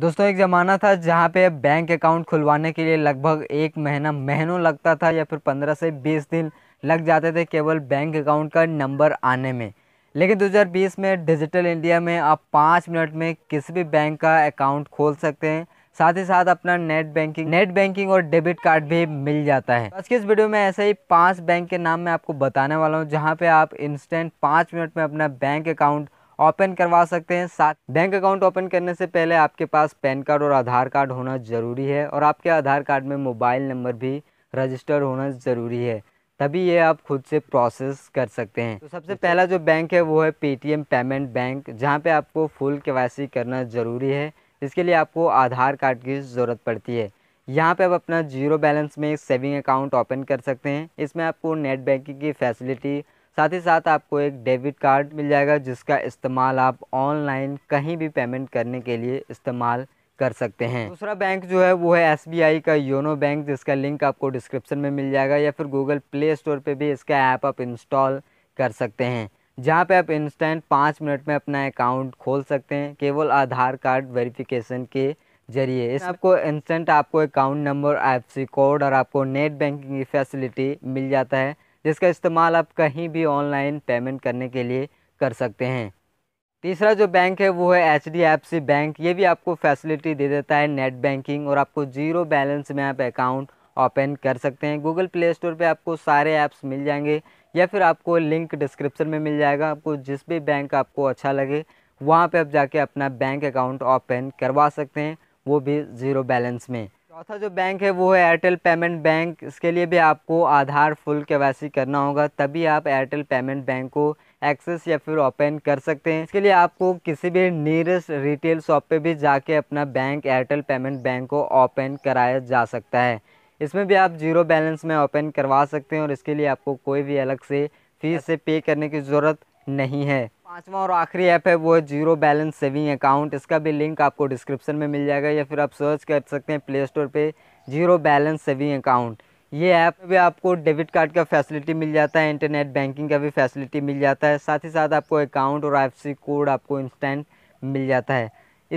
दोस्तों एक ज़माना था जहाँ पे बैंक अकाउंट खुलवाने के लिए लगभग एक महीना महीनों लगता था या फिर पंद्रह से बीस दिन लग जाते थे केवल बैंक अकाउंट का नंबर आने में लेकिन 2020 में डिजिटल इंडिया में आप पाँच मिनट में किसी भी बैंक का अकाउंट खोल सकते हैं साथ ही साथ अपना नेट बैंकिंग नेट बैंकिंग और डेबिट कार्ड भी मिल जाता है आज की इस वीडियो में ऐसे ही पांच बैंक के नाम मैं आपको बताने वाला हूँ जहाँ पे आप इंस्टेंट पाँच मिनट में अपना बैंक अकाउंट ओपन करवा सकते हैं साथ बैंक अकाउंट ओपन करने से पहले आपके पास पैन कार्ड और आधार कार्ड होना ज़रूरी है और आपके आधार कार्ड में मोबाइल नंबर भी रजिस्टर होना ज़रूरी है तभी ये आप खुद से प्रोसेस कर सकते हैं तो सबसे अच्छा। पहला जो बैंक है वो है पेटीएम पेमेंट बैंक जहाँ पे आपको फुल के करना ज़रूरी है इसके लिए आपको आधार कार्ड की ज़रूरत पड़ती है यहाँ पे आप अपना जीरो बैलेंस में सेविंग अकाउंट ओपन कर सकते हैं इसमें आपको नेट बैंकिंग की फैसिलिटी साथ ही साथ आपको एक डेबिट कार्ड मिल जाएगा जिसका इस्तेमाल आप ऑनलाइन कहीं भी पेमेंट करने के लिए इस्तेमाल कर सकते हैं दूसरा बैंक जो है वो है एस का योनो बैंक जिसका लिंक आपको डिस्क्रिप्शन में मिल जाएगा या फिर गूगल प्ले स्टोर पर भी इसका ऐप आप इंस्टॉल कर सकते हैं जहाँ पे आप इंस्टेंट पाँच मिनट में अपना अकाउंट खोल सकते हैं केवल आधार कार्ड वेरिफिकेशन के जरिए इस आपको इंस्टेंट आपको अकाउंट नंबर आई कोड और आपको नेट बैंकिंग की फैसिलिटी मिल जाता है जिसका इस्तेमाल आप कहीं भी ऑनलाइन पेमेंट करने के लिए कर सकते हैं तीसरा जो बैंक है वो है H D F C bank ये भी आपको फैसिलिटी दे देता है नेट बैंकिंग और आपको जीरो बैलेंस में आप अकाउंट ओपन कर सकते हैं गूगल प्ले स्टोर पे आपको सारे ऐप्स मिल जाएंगे या फिर आपको लिंक डिस्क्रिप्शन में मिल जाएगा आपको जिस भी बैंक आपको अच्छा लगे वहाँ पे आप जाके अपना बैंक अकाउंट ओपन करवा सकते हैं वो भी ज़ीरो बैलेंस में चौथा जो बैंक है वो है एयरटेल पेमेंट बैंक इसके लिए भी आपको आधार फुल के करना होगा तभी आप एयरटेल पेमेंट बैंक को एक्सेस या फिर ओपन कर सकते हैं इसके लिए आपको किसी भी नियरेस्ट रिटेल शॉप पे भी जाके अपना बैंक एयरटेल पेमेंट बैंक को ओपन कराया जा सकता है इसमें भी आप जीरो बैलेंस में ओपन करवा सकते हैं और इसके लिए आपको कोई भी अलग से फीस से पे करने की ज़रूरत नहीं है पांचवा और आखिरी ऐप है वो है जीरो बैलेंस सेविंग अकाउंट इसका भी लिंक आपको डिस्क्रिप्शन में मिल जाएगा या फिर आप सर्च कर सकते हैं प्ले स्टोर पर जीरो बैलेंस सेविंग अकाउंट ये ऐप भी आपको डेबिट कार्ड का फैसिलिटी मिल जाता है इंटरनेट बैंकिंग का भी फैसिलिटी मिल जाता है साथ ही साथ आपको अकाउंट और आई कोड आपको इंस्टेंट मिल जाता है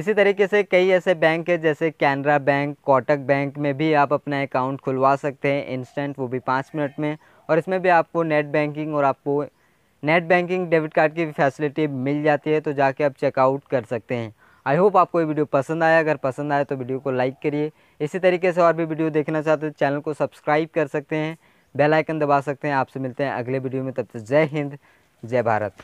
इसी तरीके से कई ऐसे बैंक है जैसे कैनरा बैंक कोटक बैंक में भी आप अपना अकाउंट खुलवा सकते हैं इंस्टेंट वो भी पाँच मिनट में और इसमें भी आपको नेट बैंकिंग और आपको नेट बैंकिंग डेबिट कार्ड की फैसिलिटी मिल जाती है तो जाके आप चेकआउट कर सकते हैं आई होप आपको ये वीडियो पसंद आया अगर पसंद आया तो वीडियो को लाइक करिए इसी तरीके से और भी वीडियो देखना चाहते हैं चैनल को सब्सक्राइब कर सकते हैं बेल आइकन दबा सकते हैं आपसे मिलते हैं अगले वीडियो में तब तक जय हिंद जय भारत